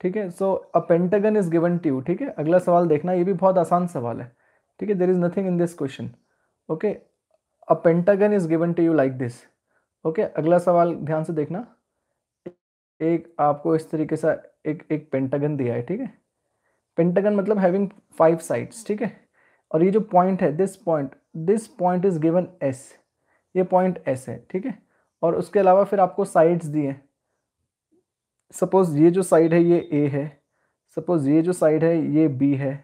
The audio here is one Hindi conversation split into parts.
ठीक है so a pentagon is given to you ठीक है अगला सवाल देखना ये भी बहुत आसान सवाल है ठीक है there is nothing in this question okay a pentagon is given to you like this okay अगला सवाल ध्यान से देखना एक आपको इस तरीके से एक एक पेंटागन दिया है ठीक है पेंटागन मतलब हैविंग फाइव साइड्स ठीक है और ये जो पॉइंट है this point this point is given S ये पॉइंट एस है ठीक है और उसके अलावा फिर आपको साइड्स दिए सपोज़ ये जो साइड है ये ए है सपोज़ ये जो साइड है ये बी है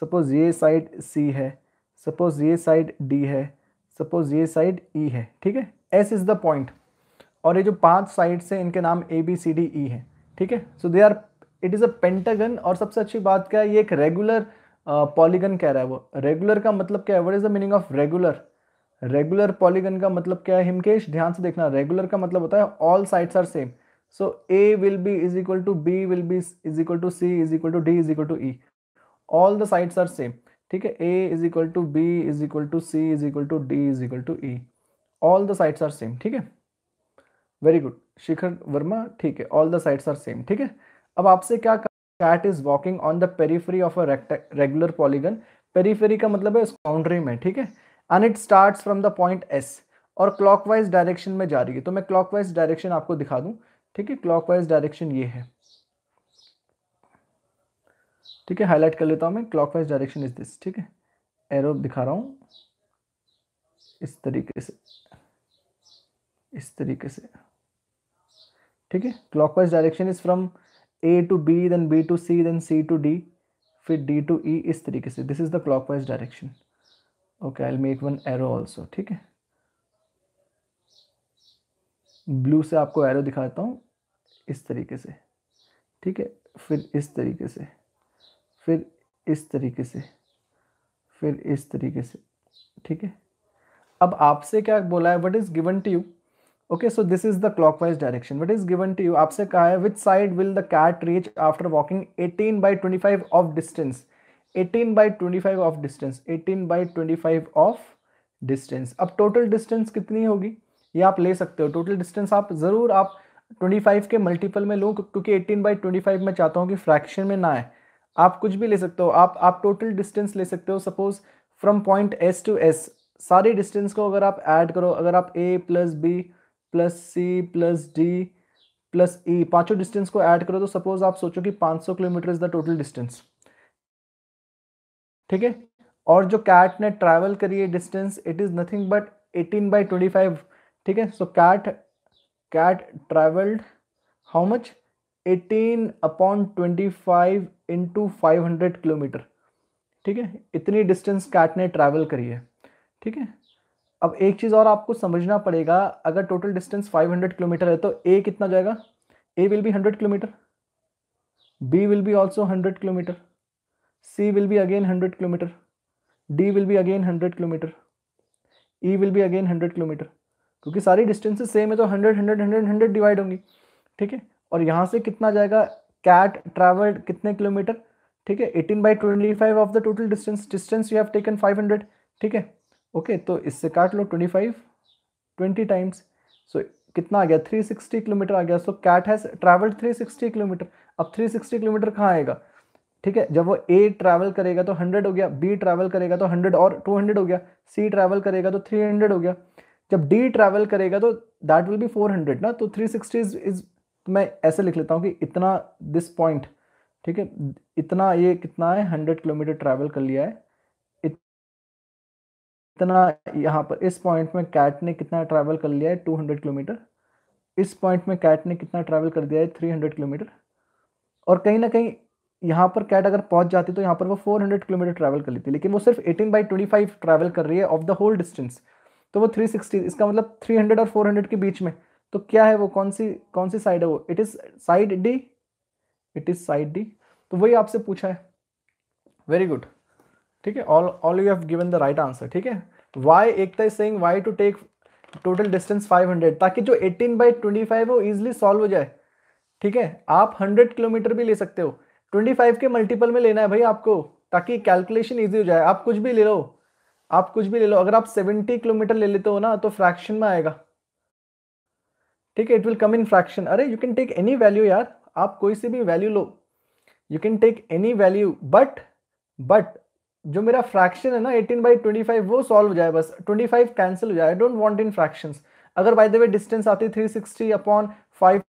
सपोज़ ये साइड सी है सपोज़ ये साइड डी है सपोज़ ये साइड ई e है ठीक है एस इज़ द पॉइंट और ये जो पांच साइड्स हैं इनके नाम A B C D E है ठीक है so they are it is a pentagon और सबसे अच्छी बात क्या है ये एक रेगुलर पॉलीगन कह रहा है वो रेगुलर का मतलब क्या है what is the meaning of regular regular polygon का मतलब क्या है हिमकेश ध्यान से देखना रेगुलर का मतलब होता है all sides are same so A will be is equal to B will be is equal to C is equal to D is equal to E all the sides are same ठीक है A is equal to B is equal to C is equal to D is equal to E all the sides are same ठीक है वेरी गुड शिखर वर्मा ठीक है all the sides are same ठीक है अब आपसे क्या कर... cat is walking on the periphery of a regular polygon periphery का मतलब है उस बाउंड्री में ठीक है and it start from the point S और क्लॉकवाइज डायरेक्शन में जा रही है तो मैं क्लॉकवाइज डायरेक्शन आपको दिखा दूं ठीक है क्लॉकवाइज डायरेक्शन ये है ठीक है हाईलाइट कर लेता हूँ मैं क्लॉकवाइज डायरेक्शन इज दिस ठीक है एरो दिखा रहा हूँ इस तरीके से इस तरीके से ठीक है clockwise direction is from A to B then B to C then C to D फिर डी टू ई इस तरीके से this is the clockwise direction okay I make one arrow also ठीक है ब्लू से आपको एरो दिखाता हूँ इस तरीके से ठीक है फिर इस तरीके से फिर इस तरीके से फिर इस तरीके से ठीक है अब आपसे क्या बोला है what is given to you okay so this is the clockwise direction what is given to you आपसे कहा है which side will the cat reach after walking eighteen by twenty five of distance eighteen by twenty five of distance eighteen by twenty five of distance अब टोटल डिस्टेंस कितनी होगी ये आप ले सकते हो टोटल डिस्टेंस आप जरूर आप ट्वेंटी फाइव के मल्टीपल में लो क्योंकि एटीन बाई ट्वेंटी फाइव में चाहता हूँ कि फ्रैक्शन में ना आए आप कुछ भी ले सकते हो आप आप टोटल डिस्टेंस ले सकते हो suppose from point S to S सारी डिस्टेंस को अगर आप ऐड करो अगर आप A plus B plus C plus D plus E पांचों डिस्टेंस को ऐड करो तो सपोज आप सोचो कि 500 kilometre is the total distance ठीक है और जो कैट ने ट्रैवल करी है distance it is nothing but 18 by 25 ठीक है so cat cat travelled how much 18 upon 25 into kilometre ठीक है इतनी डिस्टेंस कैट ने ट्रैवल करी है ठीक है अब एक चीज़ और आपको समझना पड़ेगा अगर टोटल डिस्टेंस 500 किलोमीटर है तो ए कितना जाएगा A will be 100 kilometre B will be also 100 kilometre C will be again 100 kilometre D will be again 100 kilometre E will be again 100 kilometre क्योंकि सारी डिस्टेंसेस सेम है तो 100 100 100 100 डिवाइड होंगी ठीक है और यहाँ से कितना जाएगा कैट ट्रैवल्ड कितने किलोमीटर ठीक है eighteen by twenty five of the total distance distance you have taken five hundred ठीक है ओके तो इससे काट लो twenty five twenty times so कितना आ गया थ्री सिक्सटी किलोमीटर आ गया so cat has travelled three sixty kilometre अब थ्री सिक्सटी किलोमीटर कहाँ आएगा ठीक है जब वो ए ट्रैवल करेगा तो हंड्रेड हो गया बी ट्रैवल करेगा तो हंड्रेड और टू हंड्रेड हो गया सी ट्रैवल करेगा तो थ्री हंड्रेड हो गया जब डी ट्रैवल करेगा तो that will be four hundred ना तो थ्री सिक्सटी इज इज मैं ऐसे लिख लेता हूँ कि इतना दिस पॉइंट ठीक है इतना ये कितना है हंड्रेड किलोमीटर ट्रैवल कर लिया है कितना यहाँ पर इस पॉइंट में कैट ने कितना ट्रैवल कर लिया है टू हंड्रेड किलोमीटर इस पॉइंट में कैट ने कितना ट्रैवल कर दिया है थ्री हंड्रेड किलोमीटर और कहीं ना कहीं यहाँ पर कैट अगर पहुंच जाती तो यहाँ पर वो फोर हंड्रेड किलोमीटर ट्रैवल कर लेती लेकिन वो सिर्फ eighteen by twenty five travel कर रही है ऑफ द होल डिस्टेंस तो वो थ्री सिक्सटी इसका मतलब थ्री हंड्रेड और फोर हंड्रेड के बीच में तो क्या है वो कौन सी कौन सी साइड है वो it is side D it is side D तो वही आपसे पूछा है वेरी गुड ठीक है all all you have given the right answer ठीक है why Ekta is saying why to take total distance 500 ताकि जो 18 बाई ट्वेंटी फाइव हो इजिली सॉल्व हो जाए ठीक है आप 100 किलोमीटर भी ले सकते हो 25 के मल्टीपल में लेना है भाई आपको ताकि कैलकुलेशन ईजी हो जाए आप कुछ भी ले लो आप कुछ भी ले लो अगर आप 70 किलोमीटर ले लेते हो ना तो फ्रैक्शन में आएगा ठीक है it will come in fraction अरे you can take any value यार आप कोई सी भी वैल्यू लो you can take any value but but जो मेरा फ्रैक्शन है ना 18 बाई 25 वो सॉल्व हो जाए बस 25 कैंसिल हो जाए I don't want in fractions अगर बाय द वे डिस्टेंस आती 360 अपॉन फाइव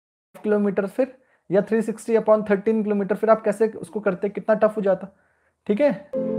किलोमीटर फिर या 360 अपॉन थर्टीन किलोमीटर फिर आप कैसे उसको करते कितना टफ हो जाता ठीक है